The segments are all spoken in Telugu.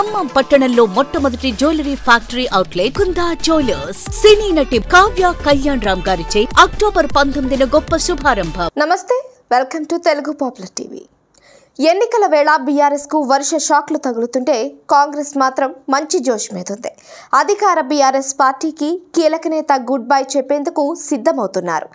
ఖమ్మం పట్టణంలో మొట్టమొదటి jewellery factory outlet Kunda jewellers సినీ నటి కావ్య కళ్యాణ్ రామ్ గారి చే అక్టోబర్ పంతొమ్మిదిన గొప్ప శుభారంభం నమస్తే welcome to Telugu popular TV ఎన్నికల వేళ బీఆర్ఎస్కు వరుష షాక్లు తగులుతుంటే కాంగ్రెస్ మాత్రం మంచి జోష్ మీదుంది అధికార బీఆర్ఎస్ పార్టీకి కీలక నేత గుడ్ బై చెప్పేందుకు సిద్ధమవుతున్నారు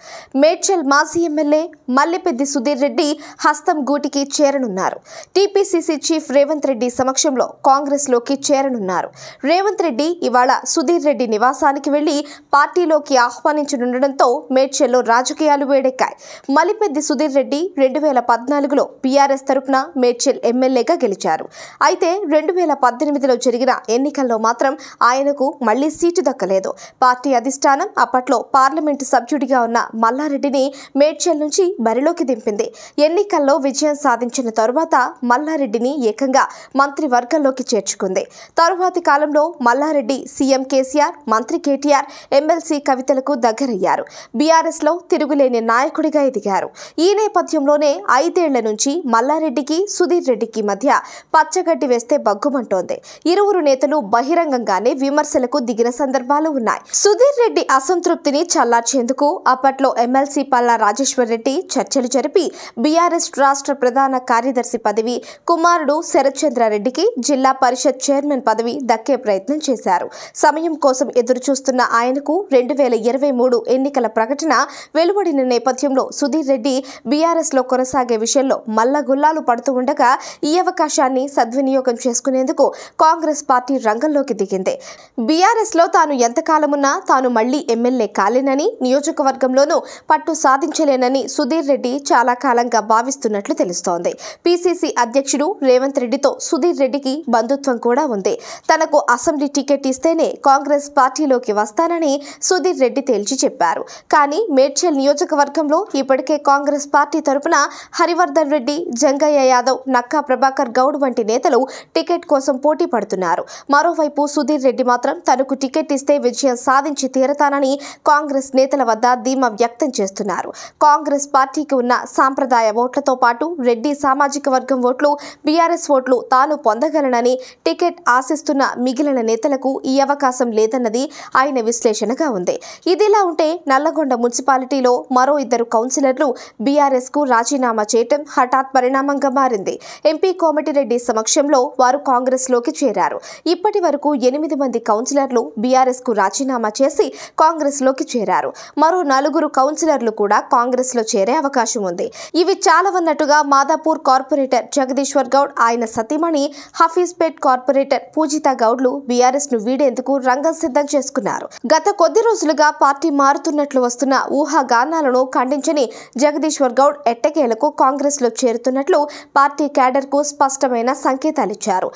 మేడ్చల్ మాజీ ఎమ్మెల్యే మల్లెపెద్ది సుధీర్ రెడ్డి హస్తం గూటికి చేరనున్నారు టీపీసీసీ చీఫ్ రేవంత్ రెడ్డి సమక్షంలో కాంగ్రెస్లోకి చేరనున్నారు రేవంత్ రెడ్డి ఇవాళ సుధీర్ రెడ్డి నివాసానికి వెళ్లి పార్టీలోకి ఆహ్వానించనుండడంతో మేడ్చల్లో రాజకీయాలు వేడెక్కాయి మల్లిపెద్ది సుధీర్ రెడ్డి రెండు వేల పద్నాలుగులో బీఆర్ఎస్ తరపు చొప్పున మేడ్చల్ ఎమ్మెల్యేగా గెలిచారు అయితే రెండు వేల పద్దెనిమిదిలో జరిగిన ఎన్నికల్లో మాత్రం ఆయనకు మళ్లీ సీటు దక్కలేదు పార్టీ అధిష్టానం అప్పట్లో పార్లమెంటు సభ్యుడిగా ఉన్న మల్లారెడ్డిని మేడ్చల్ నుంచి బరిలోకి దింపింది ఎన్నికల్లో విజయం సాధించిన తరువాత మల్లారెడ్డిని ఏకంగా మంత్రివర్గంలోకి చేర్చుకుంది తరువాతి కాలంలో మల్లారెడ్డి సీఎం కేసీఆర్ మంత్రి కేటీఆర్ ఎమ్మెల్సీ కవితలకు దగ్గరయ్యారు లో తిరుగులేని నాయకుడిగా ఎదిగారు ఈ నేపథ్యంలోనే ఐదేళ్ల నుంచి మల్లారెడ్డి రెడ్డికి సుధీర్ రెడ్డికి మధ్య పచ్చగడ్డి వేస్తే బగ్గుమంటోంది ఇరువురు నేతలు బహిరంగంగానే విమర్శలకు దిగిన సందర్భాలు ఉన్నాయి సుధీర్ రెడ్డి అసంతృప్తిని చల్లార్చేందుకు అప్పట్లో ఎమ్మెల్సీ పల్లా రాజేశ్వర్ రెడ్డి చర్చలు జరిపి బీఆర్ఎస్ రాష్ట్ర ప్రధాన కార్యదర్శి పదవి కుమారుడు శరత్చంద్రారెడ్డికి జిల్లా పరిషత్ చైర్మన్ పదవి దక్కే ప్రయత్నం చేశారు సమయం కోసం ఎదురు చూస్తున్న ఆయనకు రెండు వేల ఇరవై మూడు ఎన్నికల ప్రకటన వెలువడిన నేపథ్యంలో సుధీర్ రెడ్డి లో కొనసాగే విషయంలో మల్లగుల్లాలు పడుతూ ఉండగా ఈ అవకాశాన్ని సద్వినియోగం చేసుకునేందుకు కాంగ్రెస్ పార్టీ రంగంలోకి దిగింది బీఆర్ఎస్ లో తాను ఎంతకాలమున్నా తాను మళ్లీ ఎమ్మెల్యే కాలేనని నియోజకవర్గంలోనూ పట్టు సాధించలేనని సుధీర్ రెడ్డి చాలా కాలంగా భావిస్తున్నట్లు తెలుస్తోంది పీసీసీ అధ్యక్షుడు రేవంత్ రెడ్డితో సుధీర్ రెడ్డికి బంధుత్వం కూడా ఉంది తనకు అసెంబ్లీ టికెట్ ఇస్తేనే కాంగ్రెస్ పార్టీలోకి వస్తానని సుధీర్ రెడ్డి తేల్చి చెప్పారు కానీ మేడ్చల్ నియోజకవర్గంలో ఇప్పటికే కాంగ్రెస్ పార్టీ తరపున హరివర్ధన్ రెడ్డి జంగయ్య అఖిలప్రియ యాదవ్ నక్కా ప్రభాకర్ గౌడ్ వంటి నేతలు టికెట్ కోసం పోటీ పడుతున్నారు మరోవైపు సుధీర్ రెడ్డి మాత్రం తనకు టికెట్ ఇస్తే విజయం సాధించి తీరతానని కాంగ్రెస్ నేతల వద్ద ధీమా వ్యక్తం చేస్తున్నారు కాంగ్రెస్ పార్టీకి ఉన్న సాంప్రదాయ ఓట్లతో పాటు రెడ్డి సామాజిక వర్గం ఓట్లు బీఆర్ఎస్ ఓట్లు తాను పొందగలనని టికెట్ ఆశిస్తున్న మిగిలిన నేతలకు ఈ అవకాశం లేదన్నది ఆయన విశ్లేషణగా ఉంది ఇదిలా ఉంటే నల్లగొండ మున్సిపాలిటీలో మరో ఇద్దరు కౌన్సిలర్లు కు రాజీనామా చేయటం హఠాత్ పరిణామంగా అంశంగా మారింది ఎంపీ కోమటిరెడ్డి సమక్షంలో వారు కాంగ్రెస్ లోకి చేరారు ఇప్పటి వరకు ఎనిమిది మంది కౌన్సిలర్లు బీఆర్ఎస్ కు రాజీనామా చేసి కాంగ్రెస్ లోకి చేరారు మరో నలుగురు కౌన్సిలర్లు కూడా కాంగ్రెస్లో చేరే అవకాశం ఉంది ఇవి చాలవన్నట్టుగా మాదాపూర్ కార్పొరేటర్ జగదీశ్వర్ గౌడ్ ఆయన సతీమణి హఫీజ్పేట్ కార్పొరేటర్ పూజిత గౌడ్లు బీఆర్ఎస్ ను వీడేందుకు రంగం సిద్ధం చేసుకున్నారు గత కొద్ది రోజులుగా పార్టీ మారుతున్నట్లు వస్తున్న ఊహాగానాలను ఖండించని జగదీశ్వర్ గౌడ్ ఎట్టకేలకు కాంగ్రెస్ లో చేరుతున్నట్లు పార్టీ కు స్పష్టమైన సంకేతాలిచ్చారు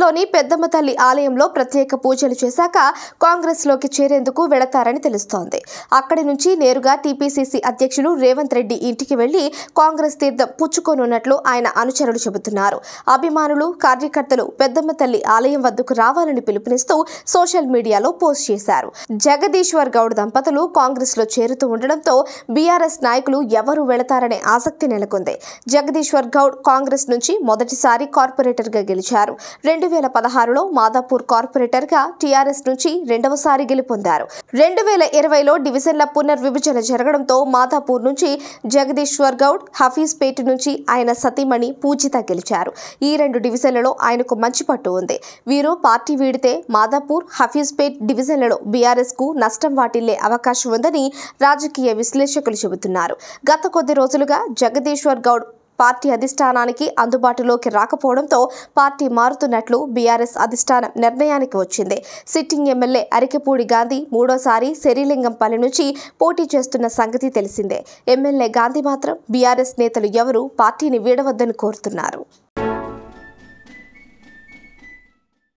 లోని పెద్దమ్మ తల్లి ఆలయంలో ప్రత్యేక పూజలు చేశాక కాంగ్రెస్ లోకి చేరేందుకు వెళతారని తెలుస్తోంది అక్కడి నుంచి నేరుగా టీపీసీసీ అధ్యక్షులు రేవంత్ రెడ్డి ఇంటికి వెళ్లి కాంగ్రెస్ తీర్థం పుచ్చుకోనున్నట్లు ఆయన అనుచరులు చెబుతున్నారు అభిమానులు కార్యకర్తలు పెద్దమ్మ తల్లి ఆలయం వద్దకు రావాలని పిలుపునిస్తూ సోషల్ మీడియాలో పోస్ట్ చేశారు జగదీశ్వర్ గౌడ్ దంపతులు కాంగ్రెస్ లో చేరుతూ ఉండడంతో బీఆర్ఎస్ నాయకులు ఎవరు వెళతారనే ఆసక్తి నెలకొంది జగదీశ్వర్ ఈశ్వర్ గౌడ్ కాంగ్రెస్ నుంచి మొదటిసారి కార్పొరేటర్గా గెలిచారు రెండు వేల పదహారులో మాదాపూర్ కార్పొరేటర్గా టీఆర్ఎస్ నుంచి రెండవసారి గెలుపొందారు రెండు వేల ఇరవైలో డివిజన్ల పునర్విభజన జరగడంతో మాదాపూర్ నుంచి జగదీశ్వర్ గౌడ్ హఫీజ్పేట్ నుంచి ఆయన సతీమణి పూజిత గెలిచారు ఈ రెండు డివిజన్లలో ఆయనకు మంచి పట్టు ఉంది వీరు పార్టీ వీడితే మాదాపూర్ హఫీజ్పేట్ డివిజన్లలో బీఆర్ఎస్కు నష్టం వాటిల్లే అవకాశం ఉందని రాజకీయ విశ్లేషకులు చెబుతున్నారు గత కొద్ది రోజులుగా జగదీశ్వర్ గౌడ్ పార్టీ అధిష్టానానికి అందుబాటులోకి రాకపోవడంతో పార్టీ మారుతున్నట్లు బీఆర్ఎస్ అధిష్టానం నిర్ణయానికి వచ్చింది సిట్టింగ్ ఎమ్మెల్యే అరికెపూడి గాంధీ మూడోసారి శరీలింగంపల్లి నుంచి పోటీ చేస్తున్న సంగతి తెలిసిందే ఎమ్మెల్యే గాంధీ మాత్రం బీఆర్ఎస్ నేతలు ఎవరూ పార్టీని వీడవద్దని కోరుతున్నారు